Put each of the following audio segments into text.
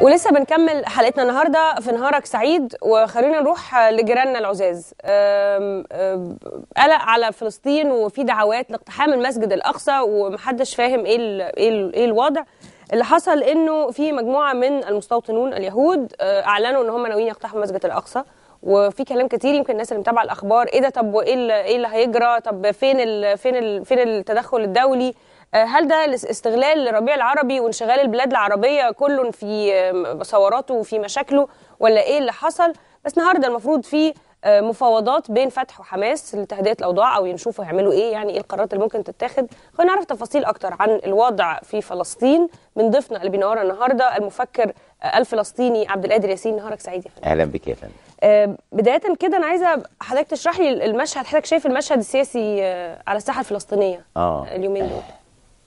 ولسه بنكمل حلقتنا النهارده في نهارك سعيد وخلينا نروح لجيراننا العزاز قلق على فلسطين وفي دعوات لاقتحام المسجد الاقصى ومحدش فاهم ايه ايه, إيه الوضع اللي حصل انه في مجموعه من المستوطنون اليهود أه، اعلنوا ان هم ناويين يقتحموا المسجد الاقصى وفي كلام كتير يمكن الناس اللي متابعه الاخبار ايه ده طب وايه ايه اللي هيجرى طب فين ال فين ال فين التدخل الدولي آه، هل ده استغلال للربيع العربي وانشغال البلاد العربيه كله في آه، ثوراته وفي مشاكله ولا ايه اللي حصل بس النهارده المفروض في آه، مفاوضات بين فتح وحماس لتهدئه الاوضاع او ينشوفوا هيعملوا ايه يعني ايه القرارات اللي ممكن تتاخد خلينا نعرف تفاصيل اكتر عن الوضع في فلسطين من ضيفنا اللي بينورنا النهارده المفكر الفلسطيني عبد القادر ياسين نهارك سعيد يا فندم اهلا بك يا فندم بدايه كده انا عايزه حضرتك تشرح لي المشهد حضرتك شايف المشهد السياسي على الساحه الفلسطينيه اليومين دول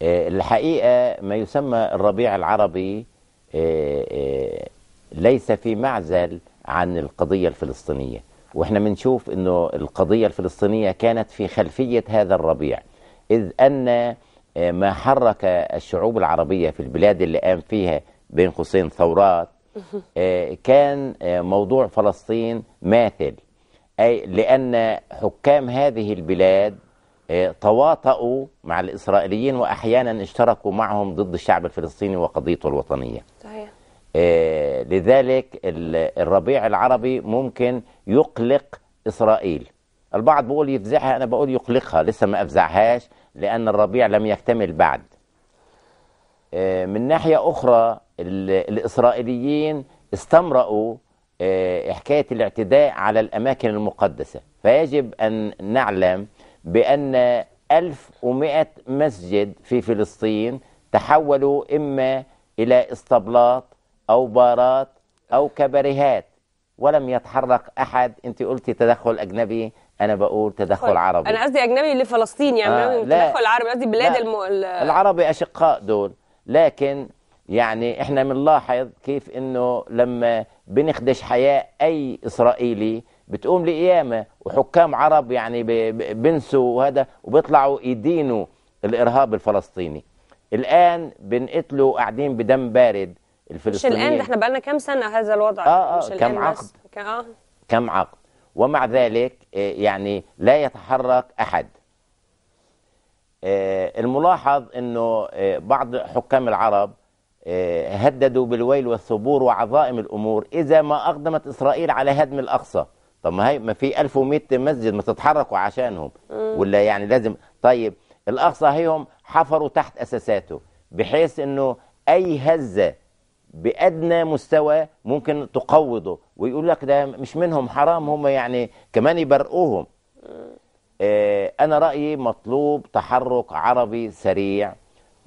آه، الحقيقة ما يسمى الربيع العربي آه، آه، ليس في معزل عن القضية الفلسطينية وإحنا بنشوف أنه القضية الفلسطينية كانت في خلفية هذا الربيع إذ أن ما حرك الشعوب العربية في البلاد اللي قام فيها بين قوسين ثورات كان موضوع فلسطين ماثل أي لأن حكام هذه البلاد إيه، تواطؤوا مع الإسرائيليين وأحيانا اشتركوا معهم ضد الشعب الفلسطيني وقضيته الوطنية صحيح. إيه، لذلك الربيع العربي ممكن يقلق إسرائيل البعض بيقول يفزعها أنا بقول يقلقها لسه ما أفزعهاش لأن الربيع لم يكتمل بعد إيه، من ناحية أخرى الإسرائيليين استمرأوا حكاية الاعتداء على الأماكن المقدسة فيجب أن نعلم بأن 1100 مسجد في فلسطين تحولوا إما إلى اسطبلات أو بارات أو كبريهات ولم يتحرك أحد أنت قلتي تدخل أجنبي انا بقول تدخل طيب، عربي انا قصدي اجنبي لفلسطين يعني آه لا. تدخل عربي قصدي بلاد الم... العربي اشقاء دول لكن يعني احنا بنلاحظ كيف انه لما بنخدش حياه اي اسرائيلي بتقوم لقيامه وحكام عرب يعني بنسوا وهذا وبيطلعوا يدينوا الارهاب الفلسطيني الان بنقتلوا قاعدين بدم بارد الفلسطينيين مش الان ده احنا بقالنا كم سنه هذا الوضع اه, آه مش كم الآن عقد بس. آه. كم عقد ومع ذلك آه، يعني لا يتحرك احد آه، الملاحظ انه آه، بعض حكام العرب هددوا بالويل والثبور وعظائم الامور اذا ما اقدمت اسرائيل على هدم الاقصى طب ما هي ما في 1100 مسجد ما تتحركوا عشانهم ولا يعني لازم طيب الاقصى هيهم حفروا تحت اساساته بحيث انه اي هزه بادنى مستوى ممكن تقوضه ويقول لك ده مش منهم حرام هم يعني كمان يبرقوهم آه، انا رايي مطلوب تحرك عربي سريع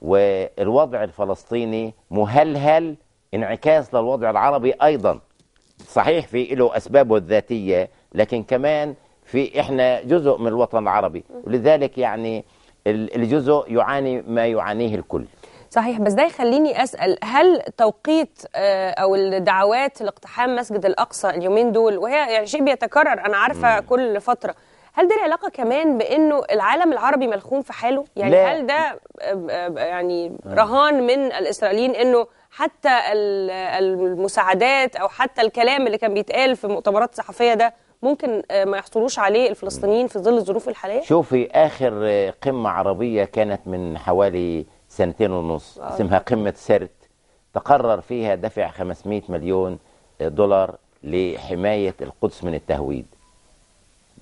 والوضع الفلسطيني مهلهل انعكاس للوضع العربي ايضا صحيح في له أسبابه الذاتية لكن كمان في إحنا جزء من الوطن العربي ولذلك يعني الجزء يعاني ما يعانيه الكل صحيح بس ده يخليني اسال هل توقيت آه، او الدعوات لاقتحام مسجد الاقصى اليومين دول وهي يعني شيء بيتكرر انا عارفه كل فتره هل ده علاقة كمان بأنه العالم العربي ملخوم في حاله؟ يعني لا. هل ده آه، آه، يعني رهان من الإسرائيليين أنه حتى المساعدات او حتى الكلام اللي كان بيتقال في مؤتمرات صحفيه ده ممكن آه، ما يحصلوش عليه الفلسطينيين في ظل الظروف الحاليه شوفي اخر آه، قمه عربيه كانت من حوالي سنتين ونص آه. اسمها قمه سرت تقرر فيها دفع 500 مليون دولار لحمايه القدس من التهويد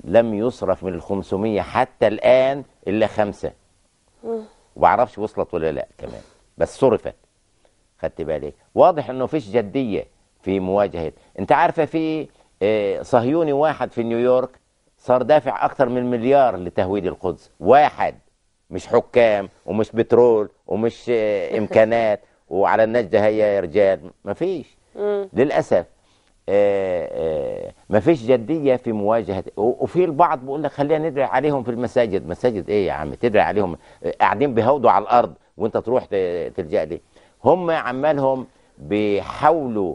لم يصرف من ال 500 حتى الان الا خمسه ومعرفش وصلت ولا لا كمان بس صرفت خدت بالك واضح انه فيش جديه في مواجهه انت عارفه في آه، صهيوني واحد في نيويورك صار دافع اكثر من مليار لتهويد القدس واحد مش حكام ومش بترول ومش آه، امكانات وعلى النجده هيا يا رجال ما فيش للاسف آه، ما فيش جديه في مواجهه وفي البعض بيقول لك خلينا ندعي عليهم في المساجد مساجد ايه يا عم تدعي عليهم قاعدين بيهودوا على الارض وانت تروح تلجا ليه هم عمالهم بيحولوا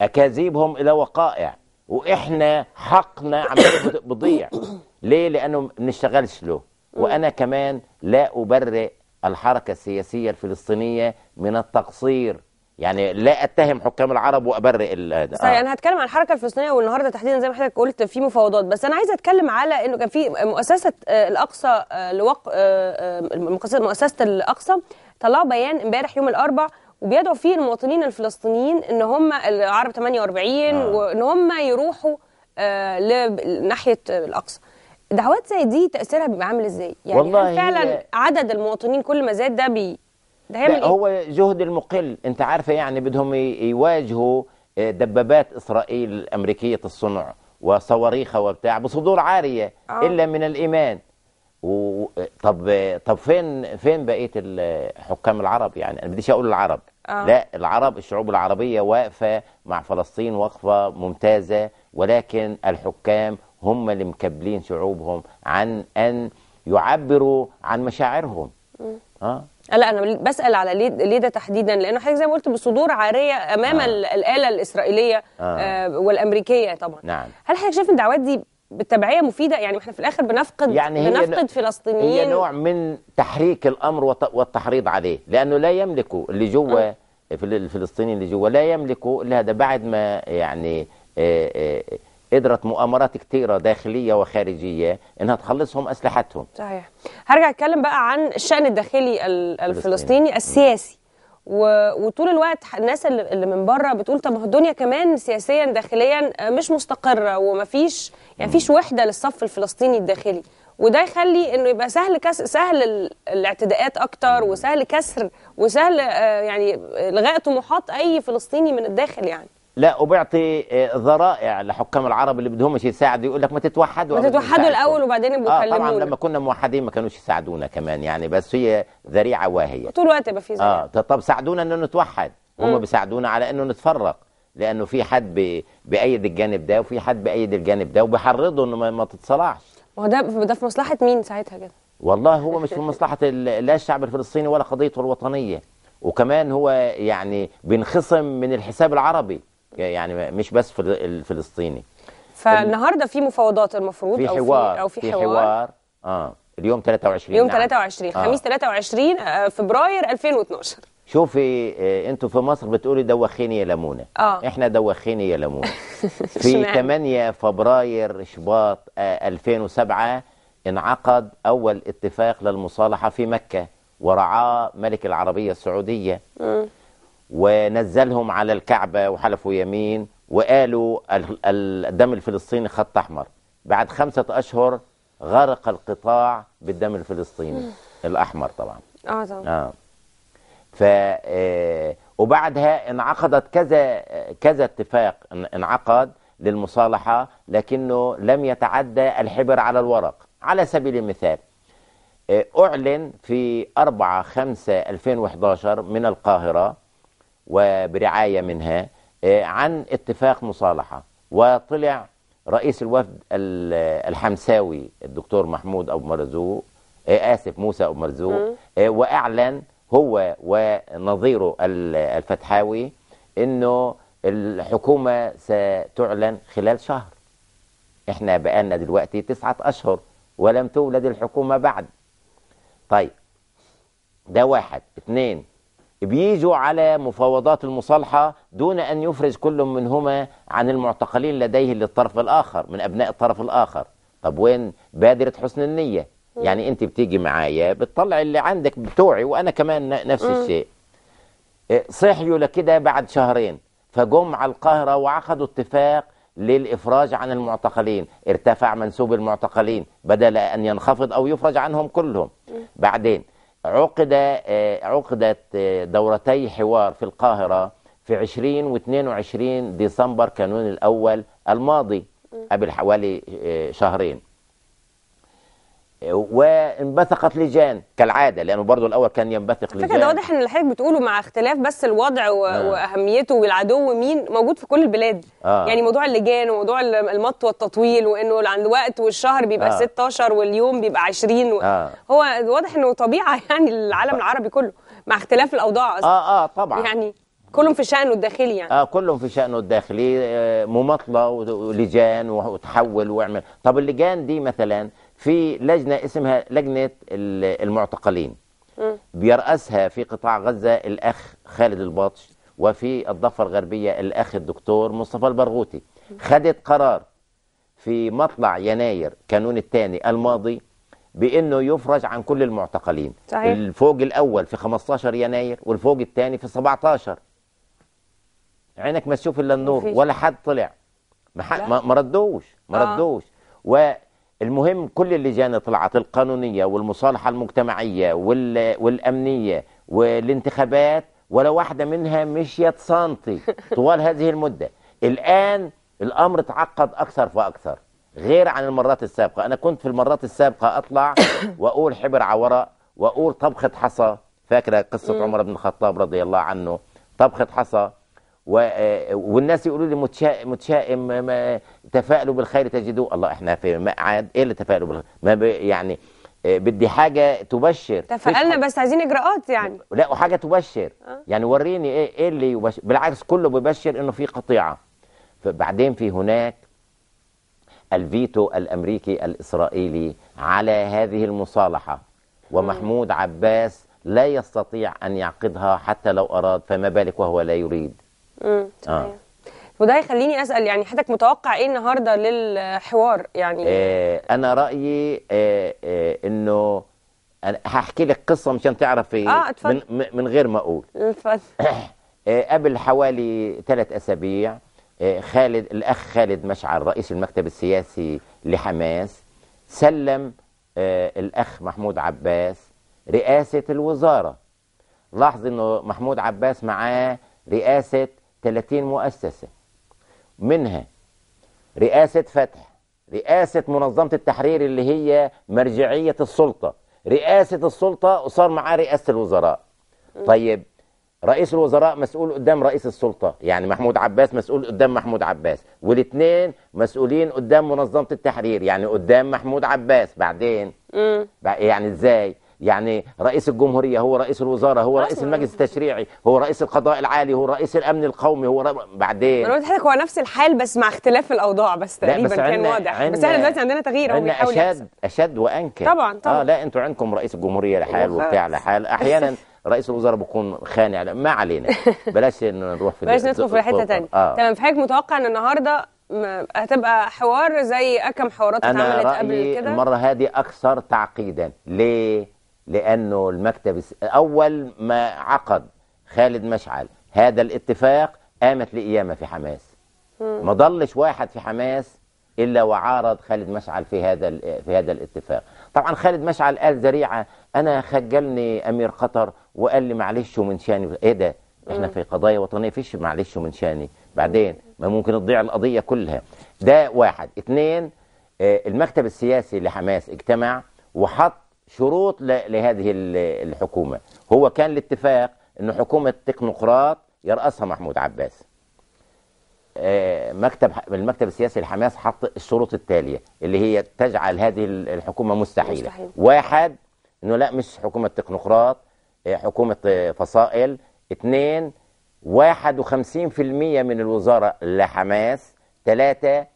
اكاذيبهم الى وقائع واحنا حقنا عمال بضيع ليه لانه ما بنشتغلش له وانا كمان لا ابرئ الحركه السياسيه الفلسطينيه من التقصير يعني لا اتهم حكام العرب وابرئ ال آه. صحيح آه. انا هتكلم عن الحركه الفلسطينيه والنهارده تحديدا زي ما حضرتك قلت في مفاوضات بس انا عايزه اتكلم على انه كان في مؤسسه آه، الاقصى آه، لوق مؤسسه الاقصى طلعوا بيان امبارح يوم الاربعاء وبيدعوا فيه المواطنين الفلسطينيين ان هم العرب 48 آه. نعم. وان هم يروحوا آه لناحيه الاقصى دعوات زي دي تاثيرها بيبقى عامل ازاي يعني والله فعلا هي... عدد المواطنين كل ما زاد ده بي ده لا إيه؟ هو جهد المقل انت عارفه يعني بدهم يواجهوا آه، دبابات اسرائيل الامريكيه الصنع وصواريخها وبتاع بصدور عاريه آه. الا من الايمان و... طب طب فين فين بقيه الحكام العرب يعني انا بديش اقول العرب آه. لا العرب الشعوب العربيه واقفه مع فلسطين وقفه ممتازه ولكن الحكام هم اللي مكبلين شعوبهم عن ان يعبروا عن مشاعرهم م. اه لا انا بسال على ليه ده تحديدا لانه حضرتك زي ما قلت بصدور عاريه امام آه. الاله الاسرائيليه آه. آه والامريكيه طبعا نعم هل حضرتك شايف ان الدعوات دي بالتبعيه مفيده يعني احنا في الاخر بنفقد يعني بنفقد فلسطينيين هي نوع من تحريك الامر والتحريض عليه لانه لا يملكوا اللي جوه آه. الفلسطيني اللي جوه لا يملكوا الا هذا بعد ما يعني آه، آه، قدرت مؤامرات كثيرة داخلية وخارجية إنها تخلصهم أسلحتهم صحيح هرجع أتكلم بقى عن الشأن الداخلي الفلسطيني السياسي و... وطول الوقت الناس اللي من بره بتقول طب ما الدنيا كمان سياسيا داخليا مش مستقره ومفيش يعني فيش وحده للصف الفلسطيني الداخلي وده يخلي انه يبقى سهل كس... سهل الاعتداءات اكتر وسهل كسر وسهل آه، يعني الغاء طموحات اي فلسطيني من الداخل يعني لا وبيعطي آه، ذرائع لحكام العرب اللي بدهم يساعدوا يقول لك ما تتوحدوا ما تتوحدوا الاول وبعدين يبقوا آه طبعا لما كنا موحدين ما كانوش يساعدونا كمان يعني بس هي ذريعه واهيه طول الوقت يبقى في اه طب ساعدونا انه نتوحد هم بيساعدونا على انه نتفرق لانه في حد بايد الجانب ده وفي حد بايد الجانب ده وبيحرضه انه ما, ما تتصلحش هو ده ده في مصلحه مين ساعتها كده والله هو مش في مصلحه لا الشعب الفلسطيني ولا قضيته الوطنيه وكمان هو يعني بينخصم من الحساب العربي يعني مش بس في الفلسطيني فالنهارده في مفاوضات المفروض في حوار او في, أو في, في حوار, حوار. اه اليوم 23 يوم نعم. 23 آه. خميس 23 آه، فبراير 2012 شوفي آه، انتوا في مصر بتقولي دوخيني يا ليمونه اه احنا دوخيني يا ليمونه في 8 فبراير شباط 2007 آه، انعقد اول اتفاق للمصالحه في مكه ورعاه ملك العربيه السعوديه ونزلهم على الكعبه وحلفوا يمين وقالوا الدم الفلسطيني خط احمر بعد خمسه اشهر غرق القطاع بالدم الفلسطيني الاحمر طبعا اه طبعا آه. ف آه، وبعدها انعقدت كذا كذا اتفاق انعقد للمصالحه لكنه لم يتعدى الحبر على الورق على سبيل المثال آه، اعلن في 4 5 2011 من القاهره وبرعايه منها آه، عن اتفاق مصالحه وطلع رئيس الوفد الحمساوي الدكتور محمود ابو مرزوق اسف موسى ابو مرزوق واعلن هو ونظيره الفتحاوي انه الحكومة ستعلن خلال شهر احنا بقالنا دلوقتي تسعة اشهر ولم تولد الحكومة بعد طيب ده واحد اثنين بيجوا على مفاوضات المصالحة دون أن يفرج كل منهما عن المعتقلين لديه للطرف الآخر من أبناء الطرف الآخر طب وين بادرة حسن النية يعني انت بتيجي معايا بتطلع اللي عندك بتوعي وانا كمان نفس الشيء إيه، صحيوا لكده بعد شهرين فجم على القاهرة وعقدوا اتفاق للإفراج عن المعتقلين ارتفع منسوب المعتقلين بدل أن ينخفض أو يفرج عنهم كلهم بعدين عقد إيه، عقدت إيه، دورتي حوار في القاهرة في 20 و 22 ديسمبر كانون الأول الماضي قبل حوالي شهرين وانبثقت لجان كالعاده لانه برضه الاول كان ينبثق لجان ده واضح ان اللي حضرتك بتقوله مع اختلاف بس الوضع و... آه. واهميته والعدو مين موجود في كل البلاد آه. يعني موضوع اللجان وموضوع المط والتطويل وانه عند وقت والشهر بيبقى آه. 16 واليوم بيبقى 20 و... آه. هو واضح انه طبيعه يعني العالم آه. العربي كله مع اختلاف الاوضاع اصلا اه اه طبعا يعني كلهم في شأنه الداخلي يعني اه كلهم في شأنه الداخلي ممطله آه، مماطله ولجان وتحول واعمل طب اللجان دي مثلا في لجنة اسمها لجنة المعتقلين بيرأسها في قطاع غزة الأخ خالد الباطش وفي الضفة الغربية الأخ الدكتور مصطفى البرغوثي خدت قرار في مطلع يناير كانون الثاني الماضي بانه يفرج عن كل المعتقلين صحيح. الفوج الاول في 15 يناير والفوج الثاني في 17 عينك ما تشوف الا النور ولا حد طلع ما, ما ردوش ما آه. المهم كل اللجان اللي طلعت القانونيه والمصالحه المجتمعيه والامنيه والانتخابات ولا واحده منها مشيت سنتي طوال هذه المده الان الامر تعقد اكثر فاكثر غير عن المرات السابقه انا كنت في المرات السابقه اطلع واقول حبر عوره واقول طبخه حصى فاكره قصه عمر بن الخطاب رضي الله عنه طبخه حصى و... آه، والناس يقولوا لي متشائم متشائم تفائلوا بالخير تجدوه الله احنا في عاد ايه اللي تفائلوا بالخير ما يعني آه، بدي حاجه تبشر تفائلنا بس عايزين اجراءات يعني لا وحاجه تبشر آه. يعني وريني ايه ايه اللي يبشر بالعكس كله بيبشر انه في قطيعه فبعدين في هناك الفيتو الامريكي الاسرائيلي على هذه المصالحه ومحمود عباس لا يستطيع ان يعقدها حتى لو اراد فما بالك وهو لا يريد امم آه. وده يخليني اسال يعني حضرتك متوقع ايه النهارده للحوار يعني آه انا رايي آه آه انه هحكي لك قصه مشان تعرفي إيه. آه اتفضل. من من غير ما اقول اتفضل آه قبل حوالي ثلاث اسابيع آه خالد الاخ خالد مشعل رئيس المكتب السياسي لحماس سلم آه الاخ محمود عباس رئاسه الوزاره لاحظ انه محمود عباس معاه رئاسه 30 مؤسسة منها رئاسة فتح رئاسة منظمة التحرير اللي هي مرجعية السلطة رئاسة السلطة وصار معاه رئاسة الوزراء طيب رئيس الوزراء مسؤول قدام رئيس السلطة يعني محمود عباس مسؤول قدام محمود عباس والاثنين مسؤولين قدام منظمة التحرير يعني قدام محمود عباس بعدين يعني ازاي يعني رئيس الجمهورية هو رئيس الوزارة هو رئيس المجلس التشريعي هو رئيس القضاء العالي هو رئيس الأمن القومي هو رب... بعدين أنا حضرتك هو نفس الحال بس مع اختلاف الأوضاع بس تقريبا بس كان واضح بس احنا دلوقتي عندنا تغيير عندنا أشد أشد وأنكى طبعا طبعا آه لا أنتوا عندكم رئيس الجمهورية لحال وبتاع لحال أحيانا رئيس الوزراء بيكون خانع ما علينا بلاش نروح في بلاش ندخل في حته ثانيه آه. تمام فحضرتك متوقع ان النهارده هتبقى حوار زي كم حوارات اتعملت قبل كده انا المره هذه اكثر تعقيدا ليه لأنه المكتب أول ما عقد خالد مشعل هذا الاتفاق قامت لقيامة في حماس ما ضلش واحد في حماس إلا وعارض خالد مشعل في هذا في هذا الاتفاق طبعا خالد مشعل قال ذريعة أنا خجلني أمير قطر وقال لي معلش ومن شاني إيه ده احنا في قضايا وطنية فيش معلش ومن شاني بعدين ما ممكن تضيع القضية كلها ده واحد اثنين آه، المكتب السياسي لحماس اجتمع وحط شروط لهذه الحكومة هو كان الاتفاق أن حكومة تكنوقراط يرأسها محمود عباس آه، مكتب المكتب السياسي الحماس حط الشروط التالية اللي هي تجعل هذه الحكومة مستحيلة مستحيل. واحد أنه لا مش حكومة تكنوقراط آه، حكومة آه، فصائل اثنين 51% من الوزارة لحماس ثلاثة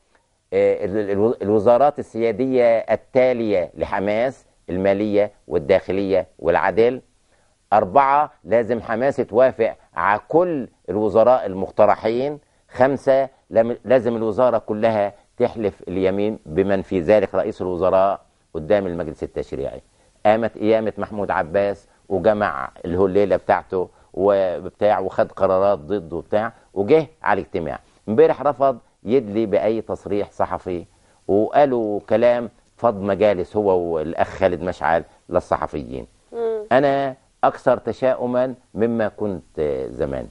الوزارات السيادية التالية لحماس المالية والداخلية والعدل أربعة لازم حماسة توافق على كل الوزراء المقترحين خمسة لازم الوزارة كلها تحلف اليمين بمن في ذلك رئيس الوزراء قدام المجلس التشريعي قامت قيامة محمود عباس وجمع الهليلة بتاعته وبتاع وخد قرارات ضده وبتاع وجه على الاجتماع امبارح رفض يدلي بأي تصريح صحفي وقالوا كلام فض مجالس هو والاخ خالد مشعل للصحفيين مم. انا اكثر تشاؤما مما كنت زمان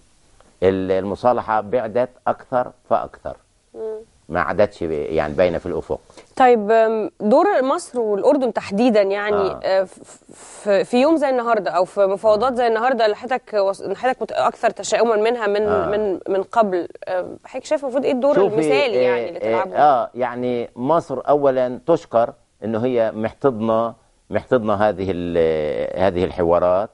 المصالحه بعدت اكثر فاكثر مم. ما عادتش يعني باينه في الافق طيب دور مصر والاردن تحديدا يعني آه. آه، في يوم زي النهارده او في مفاوضات زي النهارده اللي حضرتك حضرتك اكثر تشاؤما منها من آه. من من قبل آه، حضرتك شايف المفروض ايه الدور المثالي آه، يعني اللي تلعبه؟ اه يعني مصر اولا تشكر ان هي محتضنه محتضنه هذه هذه الحوارات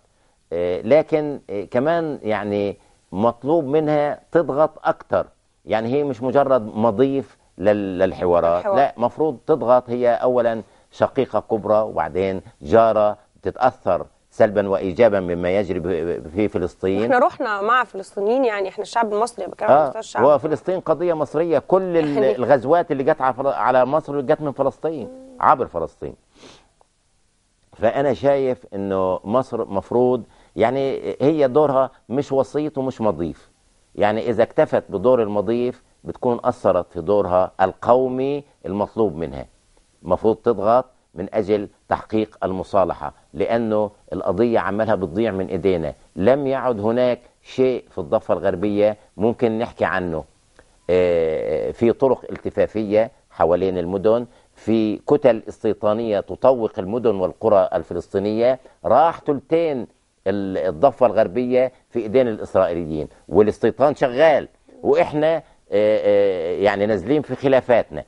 لكن كمان يعني مطلوب منها تضغط اكثر يعني هي مش مجرد مضيف للحوارات لا مفروض تضغط هي أولا شقيقة كبرى وبعدين جارة تتأثر سلبا وايجابا مما يجري في فلسطين احنا رحنا مع فلسطينيين يعني احنا الشعب المصري بكلام آه الشعب هو فلسطين قضيه مصريه كل يعني الغزوات اللي جت على مصر جت من فلسطين عبر فلسطين فانا شايف انه مصر مفروض يعني هي دورها مش وسيط ومش مضيف يعني اذا اكتفت بدور المضيف بتكون أثرت في دورها القومي المطلوب منها المفروض تضغط من أجل تحقيق المصالحة لأنه القضية عمالها بتضيع من إيدينا لم يعد هناك شيء في الضفة الغربية ممكن نحكي عنه آه، في طرق التفافية حوالين المدن في كتل استيطانية تطوق المدن والقرى الفلسطينية راح تلتين الضفة الغربية في إيدين الإسرائيليين والاستيطان شغال وإحنا آه، آه، يعني نازلين في خلافاتنا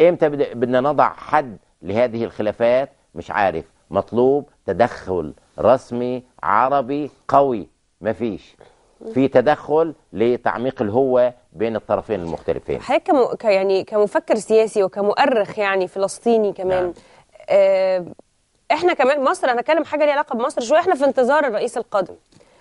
امتى بدنا نضع حد لهذه الخلافات مش عارف مطلوب تدخل رسمي عربي قوي ما فيش في تدخل لتعميق الهوة بين الطرفين المختلفين حضرتك كم... ك... يعني كمفكر سياسي وكمؤرخ يعني فلسطيني كمان نعم. آه... احنا كمان مصر انا اتكلم حاجه ليها علاقه بمصر شويه احنا في انتظار الرئيس القادم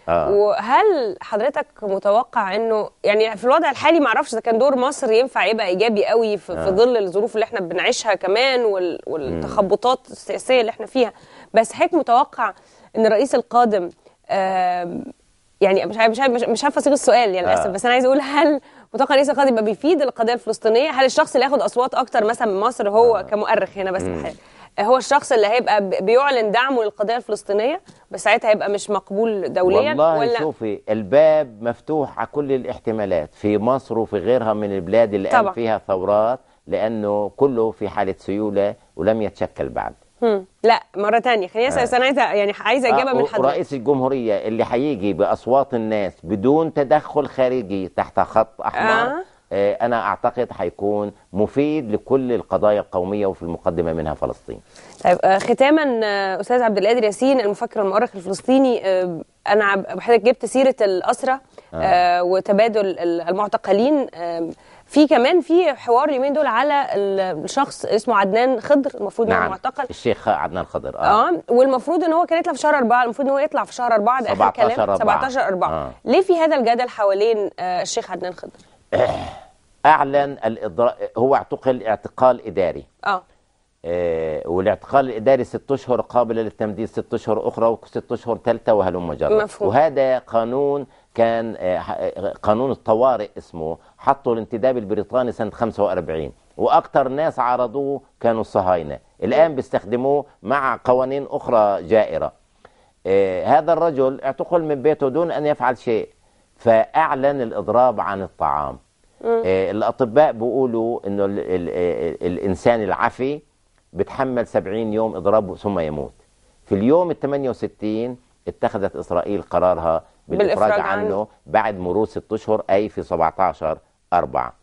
آه. وهل حضرتك متوقع انه يعني في الوضع الحالي ما اعرفش اذا كان دور مصر ينفع يبقى ايجابي قوي في, آه. في ظل الظروف اللي احنا بنعيشها كمان وال والتخبطات السياسيه اللي احنا فيها بس حضرتك متوقع ان الرئيس القادم آه يعني مش عارف مش عارف مش عارف اصيغ السؤال يعني للاسف آه. بس انا عايز اقول هل متوقع الرئيس القادم يبقى بيفيد القضيه الفلسطينيه هل الشخص اللي ياخد اصوات اكتر مثلا من مصر هو آه. كمؤرخ هنا بس بحال هو الشخص اللي هيبقى بيعلن دعمه للقضيه الفلسطينيه بس ساعتها هيبقى مش مقبول دوليا والله ولا شوفي الباب مفتوح على كل الاحتمالات في مصر وفي غيرها من البلاد اللي طبعا. قام فيها ثورات لانه كله في حاله سيوله ولم يتشكل بعد هم. لا مره ثانيه خليني اسال آه. انا يعني عايزه آه، اجابه آه. من حضرتك رئيس الجمهوريه اللي هيجي باصوات الناس بدون تدخل خارجي تحت خط احمر آه. آه، انا اعتقد هيكون مفيد لكل القضايا القوميه وفي المقدمه منها فلسطين. طيب آه، ختاما آه، استاذ عبد القادر ياسين المفكر المؤرخ الفلسطيني انا حضرتك جبت سيره الاسرى آه. وتبادل المعتقلين في كمان في حوار اليومين دول على الشخص اسمه عدنان خضر المفروض نعم. انه معتقل الشيخ عدنان خضر اه, آه والمفروض ان هو كان يطلع في شهر أربعة المفروض ان هو يطلع في شهر أربعة ده اخر كلام 17 4 17 4 آه. ليه في هذا الجدل حوالين الشيخ عدنان خضر اعلن الإضرا... هو اعتقل اعتقال اداري اه, آه، والاعتقال الاداري ست اشهر قابله للتمديد ست اشهر اخرى وست اشهر ثالثه وهلم جرا وهذا قانون كان آه، قانون الطوارئ اسمه حطه الانتداب البريطاني سنه 45 واكثر ناس عرضوه كانوا الصهاينه الان بيستخدموه مع قوانين اخرى جائره آه، هذا الرجل اعتقل من بيته دون ان يفعل شيء فاعلن الاضراب عن الطعام آه، الاطباء بيقولوا انه الانسان العفي بتحمل 70 يوم اضراب ثم يموت في اليوم ال 68 اتخذت اسرائيل قرارها بالافراج, عنه بعد مرور 6 اشهر اي في 17 4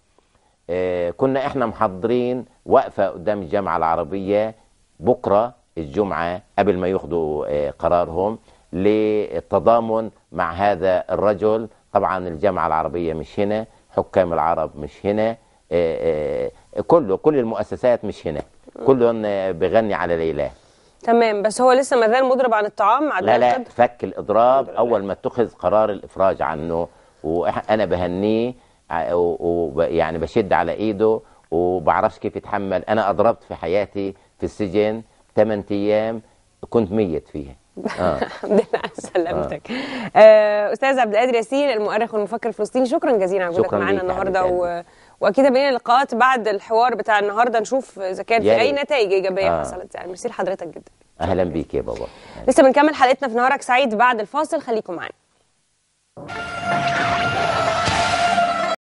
آه، كنا احنا محضرين وقفه قدام الجامعه العربيه بكره الجمعه قبل ما ياخذوا آه، قرارهم للتضامن مع هذا الرجل طبعا الجامعه العربيه مش هنا حكام العرب مش هنا آه، آه، كله كل المؤسسات مش هنا كلهم بيغني على ليلى تمام بس هو لسه ما زال مضرب عن الطعام لا لا فك الاضراب اول ما اتخذ قرار الافراج عنه وانا بهنيه ويعني بشد على ايده وبعرفش كيف يتحمل انا اضربت في حياتي في السجن 8 ايام كنت ميت فيها الحمد لله على سلامتك آه. استاذ عبد القادر ياسين المؤرخ والمفكر الفلسطيني شكرا جزيلا على وجودك معانا النهارده و... واكيد بين اللقاءات بعد الحوار بتاع النهارده نشوف اذا كان في اي نتائج ايجابيه آه. حصلت يعني ميرسي لحضرتك جدا اهلا بيك يا بابا لسه بنكمل حلقتنا في نهارك سعيد بعد الفاصل خليكم معانا